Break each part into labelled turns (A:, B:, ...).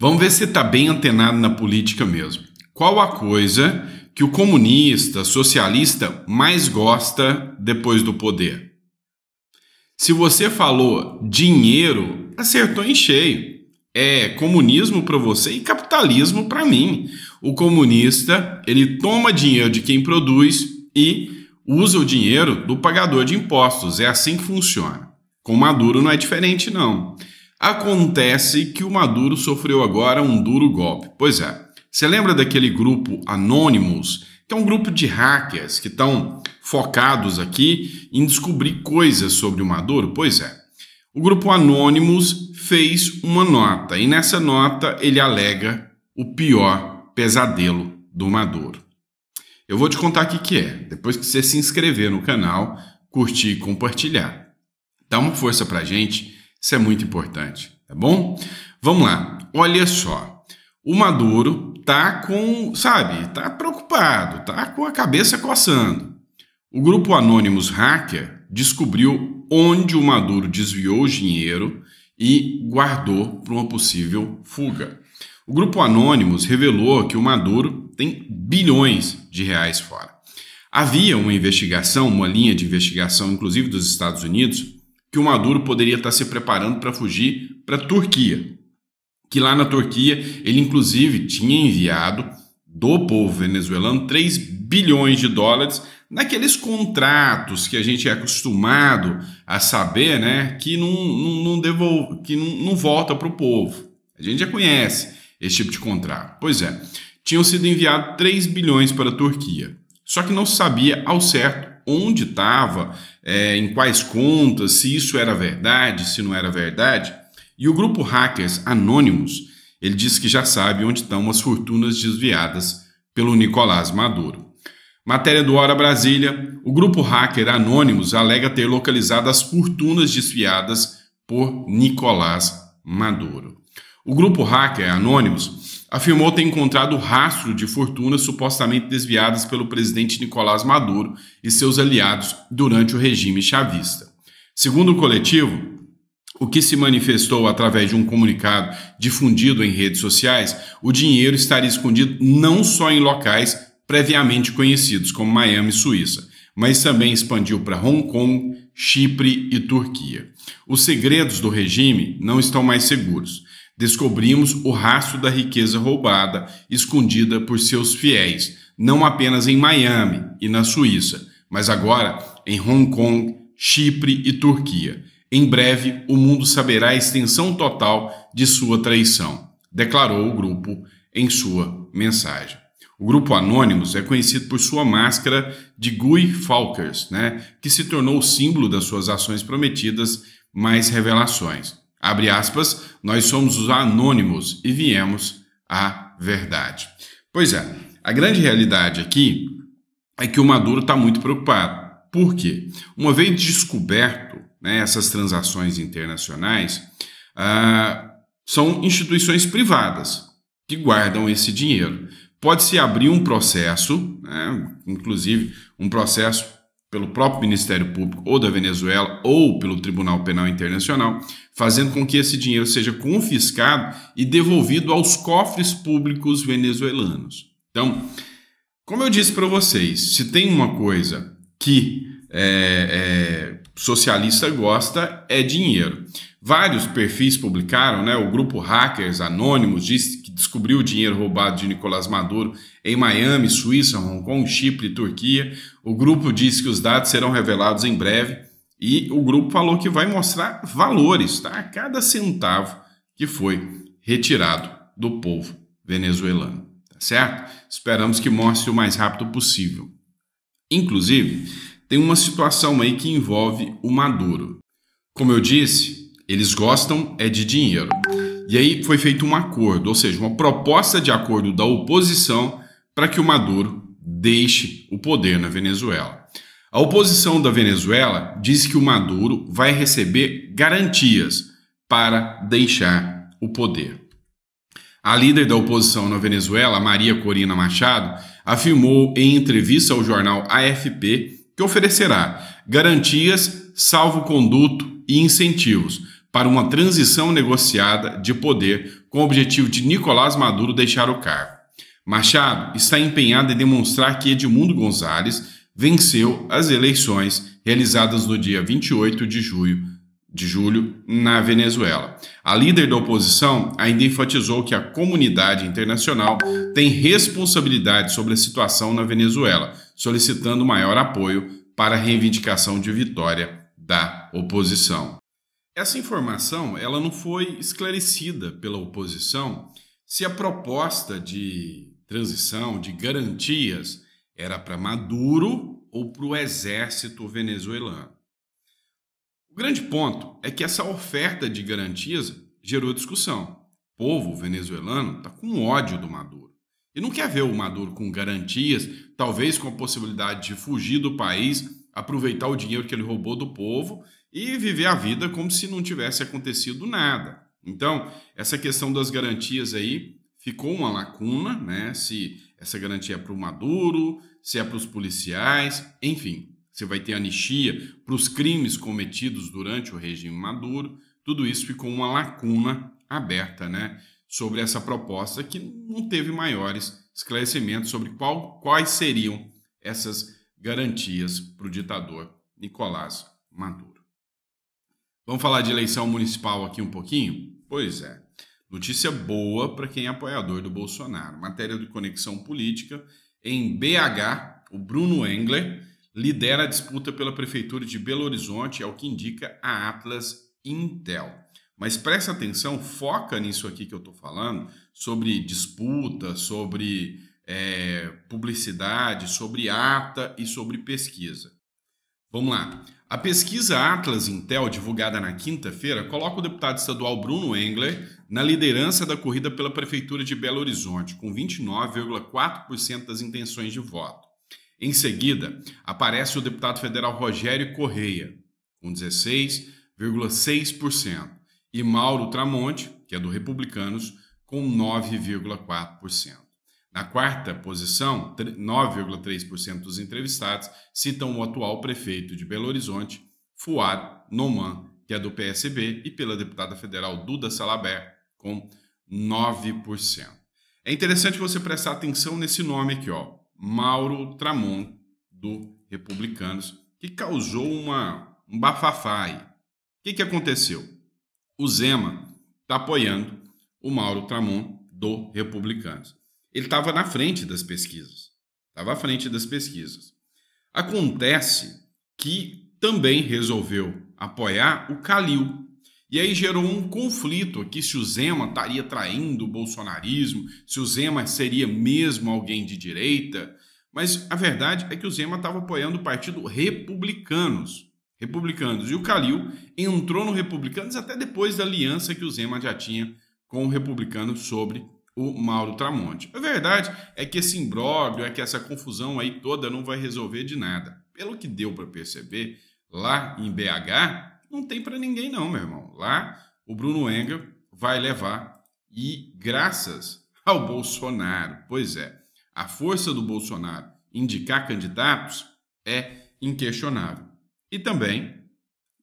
A: Vamos ver se está bem antenado na política mesmo. Qual a coisa que o comunista, socialista mais gosta depois do poder? Se você falou dinheiro, acertou em cheio. É comunismo para você e capitalismo para mim. O comunista, ele toma dinheiro de quem produz e usa o dinheiro do pagador de impostos. É assim que funciona. Com Maduro não é diferente não. Acontece que o Maduro sofreu agora um duro golpe. Pois é, você lembra daquele grupo Anonymous, que é um grupo de hackers que estão focados aqui em descobrir coisas sobre o Maduro? Pois é. O grupo Anonymous fez uma nota e nessa nota ele alega o pior pesadelo do Maduro. Eu vou te contar o que, que é, depois que você se inscrever no canal, curtir e compartilhar. Dá uma força pra gente isso é muito importante, tá bom? Vamos lá. Olha só. O Maduro tá com, sabe, tá preocupado, tá com a cabeça coçando. O grupo Anonymous Hacker descobriu onde o Maduro desviou o dinheiro e guardou para uma possível fuga. O grupo Anonymous revelou que o Maduro tem bilhões de reais fora. Havia uma investigação, uma linha de investigação, inclusive dos Estados Unidos, que o Maduro poderia estar se preparando para fugir para a Turquia. Que lá na Turquia ele, inclusive, tinha enviado do povo venezuelano 3 bilhões de dólares naqueles contratos que a gente é acostumado a saber, né, que não, não, não devolve, que não, não volta para o povo. A gente já conhece esse tipo de contrato. Pois é, tinham sido enviados 3 bilhões para a Turquia. Só que não se sabia ao certo onde estava, é, em quais contas, se isso era verdade, se não era verdade. E o grupo Hackers Anônimos, ele diz que já sabe onde estão as fortunas desviadas pelo Nicolás Maduro. Matéria do Hora Brasília, o grupo hacker Anônimos alega ter localizado as fortunas desviadas por Nicolás Maduro. O grupo hacker Anônimos afirmou ter encontrado rastro de fortunas supostamente desviadas pelo presidente Nicolás Maduro e seus aliados durante o regime chavista. Segundo o coletivo, o que se manifestou através de um comunicado difundido em redes sociais, o dinheiro estaria escondido não só em locais previamente conhecidos como Miami e Suíça, mas também expandiu para Hong Kong, Chipre e Turquia. Os segredos do regime não estão mais seguros descobrimos o rastro da riqueza roubada, escondida por seus fiéis, não apenas em Miami e na Suíça, mas agora em Hong Kong, Chipre e Turquia. Em breve, o mundo saberá a extensão total de sua traição, declarou o grupo em sua mensagem. O grupo Anonymous é conhecido por sua máscara de Guy Fawkes, né, que se tornou o símbolo das suas ações prometidas, mais revelações. Abre aspas, nós somos os anônimos e viemos à verdade. Pois é, a grande realidade aqui é que o Maduro está muito preocupado. Por quê? Uma vez descoberto né, essas transações internacionais, ah, são instituições privadas que guardam esse dinheiro. Pode-se abrir um processo, né, inclusive um processo pelo próprio Ministério Público ou da Venezuela ou pelo Tribunal Penal Internacional, fazendo com que esse dinheiro seja confiscado e devolvido aos cofres públicos venezuelanos. Então, como eu disse para vocês, se tem uma coisa que é, é, socialista gosta é dinheiro. Vários perfis publicaram, né? O grupo Hackers Anônimos disse que descobriu o dinheiro roubado de Nicolás Maduro em Miami, Suíça, Hong Kong, Chipre, Turquia. O grupo disse que os dados serão revelados em breve e o grupo falou que vai mostrar valores tá? a cada centavo que foi retirado do povo venezuelano. Tá certo? Esperamos que mostre o mais rápido possível. Inclusive, tem uma situação aí que envolve o Maduro. Como eu disse, eles gostam é de dinheiro. E aí foi feito um acordo, ou seja, uma proposta de acordo da oposição para que o Maduro deixe o poder na Venezuela. A oposição da Venezuela diz que o Maduro vai receber garantias para deixar o poder. A líder da oposição na Venezuela, Maria Corina Machado, afirmou em entrevista ao jornal AFP que oferecerá garantias, salvo-conduto e incentivos para uma transição negociada de poder com o objetivo de Nicolás Maduro deixar o cargo. Machado está empenhado em demonstrar que Edmundo Gonzalez venceu as eleições realizadas no dia 28 de julho, de julho na Venezuela. A líder da oposição ainda enfatizou que a comunidade internacional tem responsabilidade sobre a situação na Venezuela, solicitando maior apoio para a reivindicação de vitória da oposição. Essa informação ela não foi esclarecida pela oposição se a proposta de transição, de garantias, era para Maduro ou para o exército venezuelano. O grande ponto é que essa oferta de garantias gerou discussão. O povo venezuelano está com ódio do Maduro e não quer ver o Maduro com garantias, talvez com a possibilidade de fugir do país, aproveitar o dinheiro que ele roubou do povo e viver a vida como se não tivesse acontecido nada. Então, essa questão das garantias aí ficou uma lacuna, né? Se essa garantia é para o Maduro, se é para os policiais, enfim, você vai ter anistia para os crimes cometidos durante o regime Maduro. Tudo isso ficou uma lacuna aberta, né? Sobre essa proposta que não teve maiores esclarecimentos sobre qual, quais seriam essas garantias para o ditador Nicolás Maduro. Vamos falar de eleição municipal aqui um pouquinho? Pois é. Notícia boa para quem é apoiador do Bolsonaro. Matéria de conexão política. Em BH, o Bruno Engler lidera a disputa pela Prefeitura de Belo Horizonte, é o que indica a Atlas Intel. Mas presta atenção, foca nisso aqui que eu estou falando, sobre disputa, sobre é, publicidade, sobre ata e sobre pesquisa. Vamos lá. A pesquisa Atlas Intel, divulgada na quinta-feira, coloca o deputado estadual Bruno Engler na liderança da corrida pela Prefeitura de Belo Horizonte, com 29,4% das intenções de voto. Em seguida, aparece o deputado federal Rogério Correia, com 16,6%, e Mauro Tramonte, que é do Republicanos, com 9,4%. Na quarta posição, 9,3% dos entrevistados citam o atual prefeito de Belo Horizonte, Fuad Noman, que é do PSB, e pela deputada federal Duda Salaber, com 9%. É interessante você prestar atenção nesse nome aqui, ó, Mauro Tramon, do Republicanos, que causou uma, um bafafá aí. O que, que aconteceu? O Zema está apoiando o Mauro Tramon do Republicanos. Ele estava na frente das pesquisas. Estava à frente das pesquisas. Acontece que também resolveu apoiar o Calil. E aí gerou um conflito aqui se o Zema estaria traindo o bolsonarismo, se o Zema seria mesmo alguém de direita. Mas a verdade é que o Zema estava apoiando o partido Republicanos. Republicanos. E o Calil entrou no Republicanos até depois da aliança que o Zema já tinha com o Republicano sobre o Mauro Tramonte. A verdade é que esse imbróglio, é que essa confusão aí toda não vai resolver de nada. Pelo que deu para perceber, lá em BH, não tem para ninguém não, meu irmão. Lá o Bruno Engel vai levar e graças ao Bolsonaro. Pois é, a força do Bolsonaro indicar candidatos é inquestionável. E também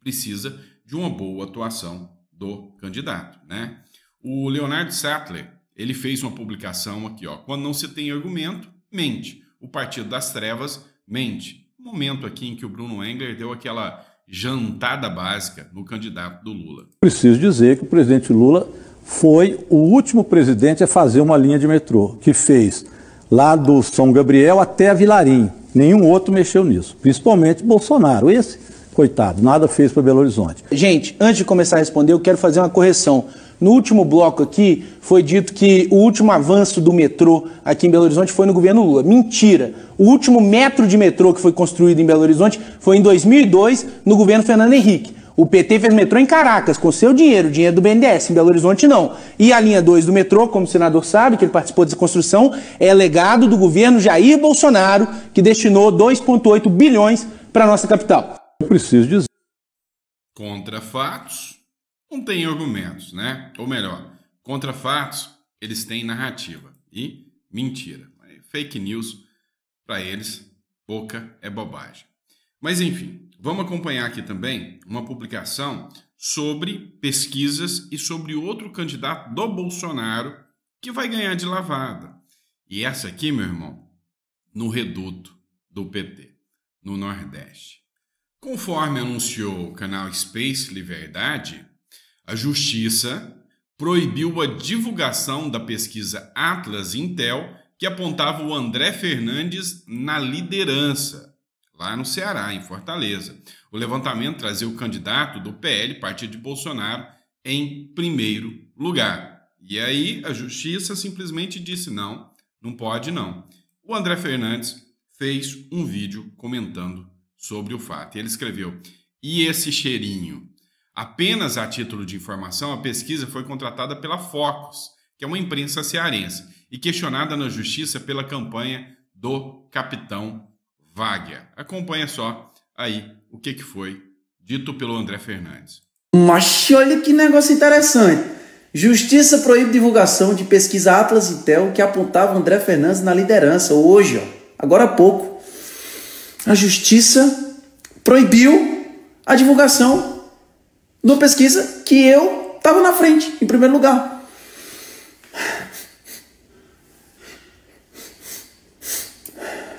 A: precisa de uma boa atuação do candidato, né? O Leonardo Sattler ele fez uma publicação aqui, ó. Quando não se tem argumento, mente. O Partido das Trevas mente. Momento aqui em que o Bruno Engler deu aquela jantada básica no candidato do Lula.
B: Preciso dizer que o presidente Lula foi o último presidente a fazer uma linha de metrô, que fez lá do São Gabriel até a Vilarim. Nenhum outro mexeu nisso, principalmente Bolsonaro. Esse coitado, nada fez para Belo Horizonte.
A: Gente, antes de começar a responder, eu quero fazer uma correção. No último bloco
B: aqui, foi
A: dito que o último avanço do metrô aqui em Belo Horizonte foi no governo Lula. Mentira! O último metro de metrô que foi construído em Belo Horizonte foi em 2002, no governo Fernando Henrique. O PT fez metrô em Caracas, com seu dinheiro, dinheiro do BNDES, em Belo Horizonte não. E a linha 2 do metrô, como o senador sabe, que ele participou dessa construção, é legado do governo Jair Bolsonaro, que destinou 2,8 bilhões para a nossa capital eu preciso dizer. Contra fatos, não tem argumentos, né? Ou melhor, contra fatos, eles têm narrativa. E mentira. É fake news, para eles, pouca é bobagem. Mas enfim, vamos acompanhar aqui também uma publicação sobre pesquisas e sobre outro candidato do Bolsonaro que vai ganhar de lavada. E essa aqui, meu irmão, no reduto do PT, no Nordeste. Conforme anunciou o canal Space Liberdade, a Justiça proibiu a divulgação da pesquisa Atlas Intel que apontava o André Fernandes na liderança, lá no Ceará, em Fortaleza. O levantamento trazia o candidato do PL, partido de Bolsonaro, em primeiro lugar. E aí a Justiça simplesmente disse: não, não pode não. O André Fernandes fez um vídeo comentando sobre o fato. Ele escreveu: E esse cheirinho? Apenas a título de informação, a pesquisa foi contratada pela Focus, que é uma imprensa cearense, e questionada na justiça pela campanha do capitão Vaga. Acompanha só aí o que, que foi dito pelo André Fernandes. Mas olha que negócio interessante. Justiça proíbe divulgação de pesquisa Atlas e Tel que apontava André Fernandes na liderança hoje, ó, agora há pouco a justiça proibiu a divulgação de uma pesquisa que eu estava na frente, em primeiro lugar.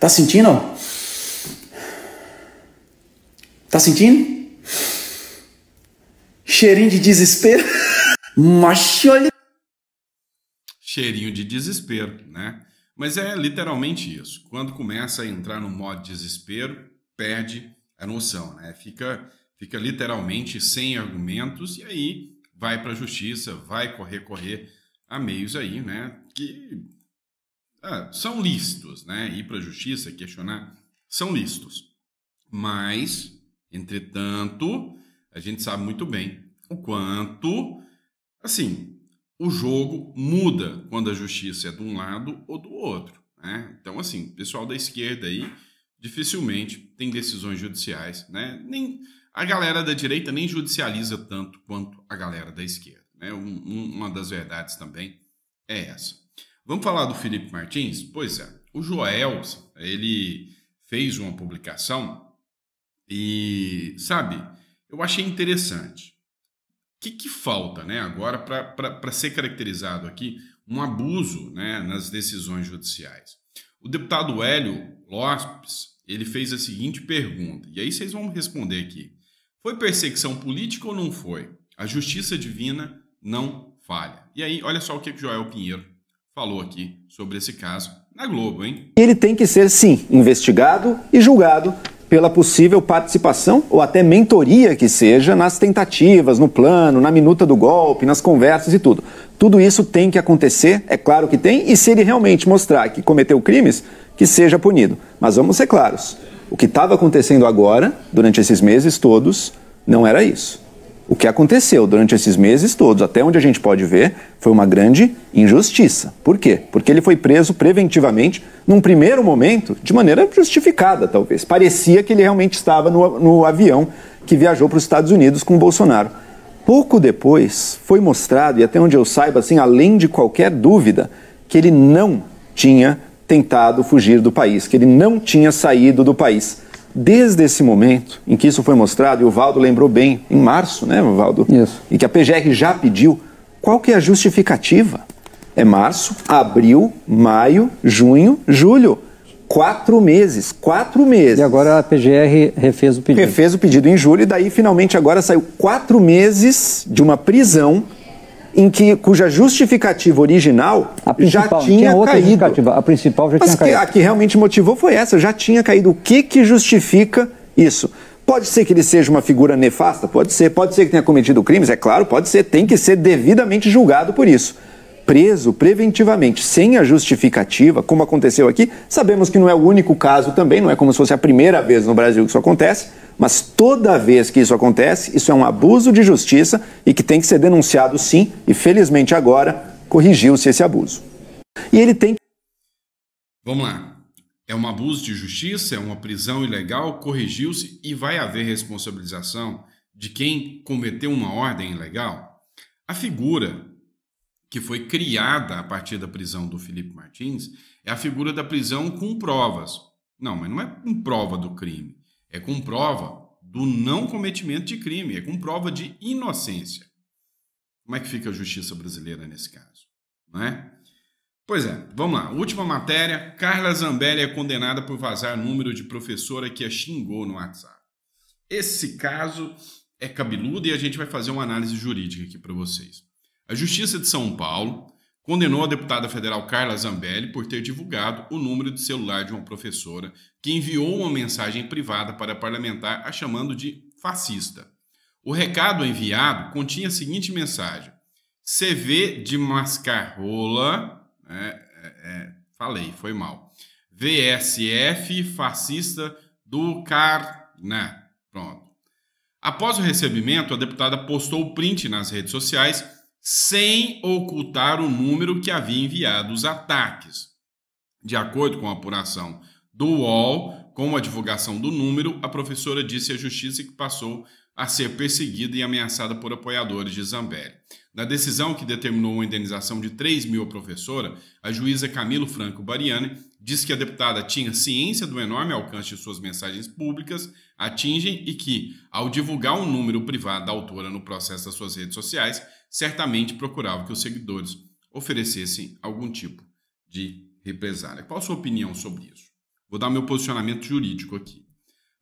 A: Tá sentindo? Tá sentindo? Cheirinho de desespero. Macho, olha. Cheirinho de desespero, né? Mas é literalmente isso. Quando começa a entrar no modo de desespero, perde a noção, né? Fica, fica literalmente sem argumentos e aí vai para a justiça, vai correr, correr a meios aí, né? Que ah, são lícitos, né? Ir para a justiça, questionar, são lícitos. Mas, entretanto, a gente sabe muito bem o quanto, assim, o jogo muda quando a justiça é de um lado ou do outro. Né? Então, assim, pessoal da esquerda aí dificilmente tem decisões judiciais, né? Nem a galera da direita nem judicializa tanto quanto a galera da esquerda. Né? Um, um, uma das verdades também é essa. Vamos falar do Felipe Martins? Pois é, o Joel, ele fez uma publicação e, sabe, eu achei interessante que, que falta né, agora para ser caracterizado aqui um abuso né, nas decisões judiciais? O deputado Hélio Lopes ele fez a seguinte pergunta, e aí vocês vão responder aqui. Foi perseguição política ou não foi? A justiça divina não falha. E aí, olha só o que o Joel Pinheiro falou aqui sobre esse caso na Globo, hein?
B: Ele tem que ser, sim, investigado e julgado pela possível participação ou até mentoria que seja nas tentativas, no plano, na minuta do golpe, nas conversas e tudo. Tudo isso tem que acontecer, é claro que tem, e se ele realmente mostrar que cometeu crimes, que seja punido. Mas vamos ser claros: o que estava acontecendo agora, durante esses meses todos, não era isso. O que aconteceu durante esses meses todos, até onde a gente pode ver, foi uma grande injustiça. Por quê? Porque ele foi preso preventivamente, num primeiro momento, de maneira justificada, talvez. Parecia que ele realmente estava no, no avião que viajou para os Estados Unidos com Bolsonaro. Pouco depois, foi mostrado, e até onde eu saiba, assim, além de qualquer dúvida, que ele não tinha tentado fugir do país, que ele não tinha saído do país. Desde esse momento em que isso foi mostrado, e o Valdo lembrou bem, em março, né, Valdo? Isso. E que a PGR já pediu, qual que é a justificativa? É março, abril, maio, junho, julho. Quatro meses, quatro meses. E agora a PGR refez o pedido. Refez o pedido em julho e daí finalmente agora saiu quatro meses de uma prisão em que cuja justificativa original já tinha, tinha caído. A principal já Mas tinha que, caído. A que realmente motivou foi essa, já tinha caído. O que, que justifica isso? Pode ser que ele seja uma figura nefasta? Pode ser. Pode ser que tenha cometido crimes? É claro, pode ser. Tem que ser devidamente julgado por isso preso preventivamente, sem a justificativa, como aconteceu aqui. Sabemos que não é o único caso também, não é como se fosse a primeira vez no Brasil que isso acontece, mas toda vez que isso acontece, isso é um abuso de justiça e que tem que ser denunciado sim, e felizmente agora corrigiu-se esse abuso. E ele tem.
A: Vamos lá. É um abuso de justiça, é uma prisão ilegal, corrigiu-se e vai haver responsabilização de quem cometeu uma ordem ilegal? A figura que foi criada a partir da prisão do Felipe Martins é a figura da prisão com provas. Não, mas não é com prova do crime, é com prova do não cometimento de crime, é com prova de inocência. Como é que fica a justiça brasileira nesse caso? Não é? Pois é, vamos lá. Última matéria: Carla Zambelli é condenada por vazar número de professora que a xingou no WhatsApp. Esse caso é cabeludo e a gente vai fazer uma análise jurídica aqui para vocês. A Justiça de São Paulo condenou a deputada federal Carla Zambelli por ter divulgado o número de celular de uma professora que enviou uma mensagem privada para a parlamentar a chamando de fascista. O recado enviado continha a seguinte mensagem: CV de mascarrola. É, é, é, falei, foi mal. VSF fascista do Carna. Pronto. Após o recebimento, a deputada postou o print nas redes sociais sem ocultar o número que havia enviado os ataques. De acordo com a apuração do UOL, com a divulgação do número, a professora disse à justiça que passou a ser perseguida e ameaçada por apoiadores de Zambelli. Na decisão que determinou uma indenização de 3 mil à professora, a juíza Camilo Franco Bariani disse que a deputada tinha ciência do enorme alcance de suas mensagens públicas atingem e que, ao divulgar o um número privado da autora no processo das suas redes sociais, certamente procurava que os seguidores oferecessem algum tipo de represália. Qual a sua opinião sobre isso? Vou dar meu posicionamento jurídico aqui.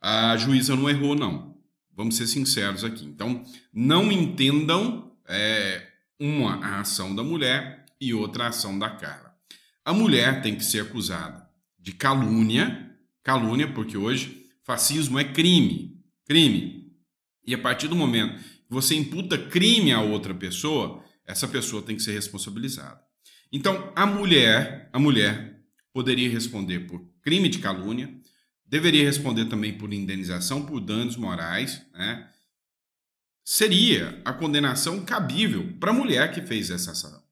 A: A juíza não errou, não. Vamos ser sinceros aqui. Então, não entendam é, uma a ação da mulher e outra a ação da Carla. A mulher tem que ser acusada de calúnia, calúnia, porque hoje fascismo é crime, crime. E a partir do momento você imputa crime a outra pessoa, essa pessoa tem que ser responsabilizada. Então, a mulher, a mulher poderia responder por crime de calúnia, deveria responder também por indenização por danos morais, né? Seria a condenação cabível para a mulher que fez essa ação.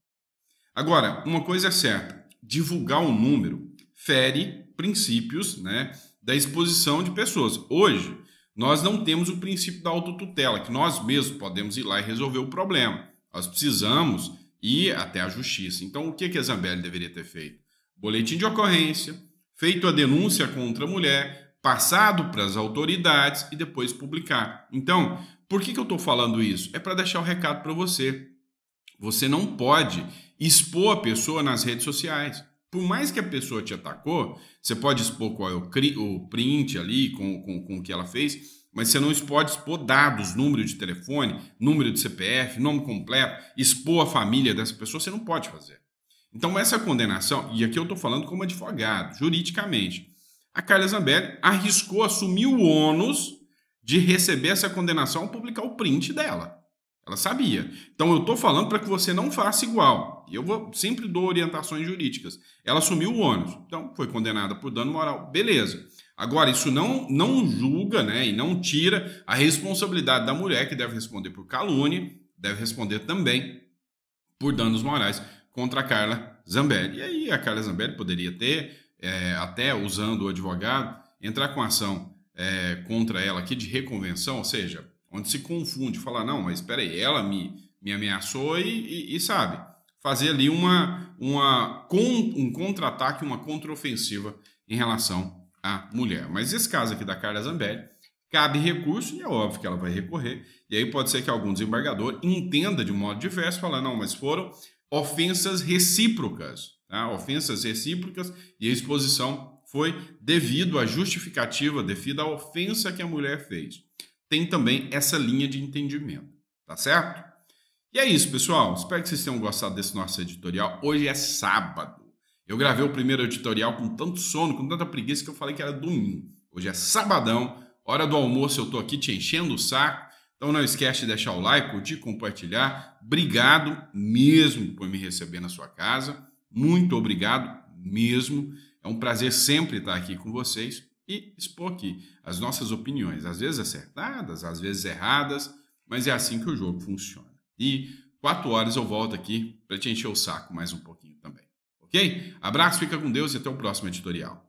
A: Agora, uma coisa é certa: divulgar um número fere princípios, né, da exposição de pessoas. Hoje, nós não temos o princípio da autotutela, que nós mesmos podemos ir lá e resolver o problema. Nós precisamos ir até a justiça. Então, o que, que a Zambelli deveria ter feito? Boletim de ocorrência, feito a denúncia contra a mulher, passado para as autoridades e depois publicar. Então, por que, que eu estou falando isso? É para deixar o um recado para você. Você não pode expor a pessoa nas redes sociais. Por mais que a pessoa te atacou, você pode expor qual é o, print ali com, com, com o que ela fez, mas você não pode expor dados, número de telefone, número de CPF, nome completo, expor a família dessa pessoa, você não pode fazer. Então, essa condenação, e aqui eu estou falando como advogado, juridicamente, a Carla Zambelli arriscou assumir o ônus de receber essa condenação ao publicar o print dela. Ela sabia. Então eu estou falando para que você não faça igual. E eu vou, sempre dou orientações jurídicas. Ela assumiu o ônus. Então foi condenada por dano moral. Beleza. Agora, isso não, não julga né, e não tira a responsabilidade da mulher, que deve responder por calúnia, deve responder também por danos morais contra a Carla Zambelli. E aí a Carla Zambelli poderia ter, é, até usando o advogado, entrar com ação é, contra ela aqui de reconvenção, ou seja, onde se confunde, falar, não, mas espera aí, ela me, me ameaçou e, e, e sabe, fazer ali uma, uma um contra-ataque, uma contra ofensiva em relação à mulher. Mas esse caso aqui da Carla Zambelli, cabe recurso e é óbvio que ela vai recorrer, e aí pode ser que algum desembargador entenda de modo diverso, falar, não, mas foram ofensas recíprocas, tá? ofensas recíprocas e a exposição foi devido à justificativa, devido à ofensa que a mulher fez tem também essa linha de entendimento, tá certo? E é isso, pessoal. Espero que vocês tenham gostado desse nosso editorial. Hoje é sábado. Eu gravei o primeiro editorial com tanto sono, com tanta preguiça que eu falei que era domingo. Hoje é sabadão, hora do almoço, eu tô aqui te enchendo o saco. Então não esquece de deixar o like, curtir, compartilhar. Obrigado mesmo por me receber na sua casa. Muito obrigado mesmo. É um prazer sempre estar aqui com vocês e expor aqui as nossas opiniões, às vezes acertadas, às vezes erradas, mas é assim que o jogo funciona. E quatro horas eu volto aqui para te encher o saco mais um pouquinho também. Ok? Abraço, fica com Deus e até o próximo editorial.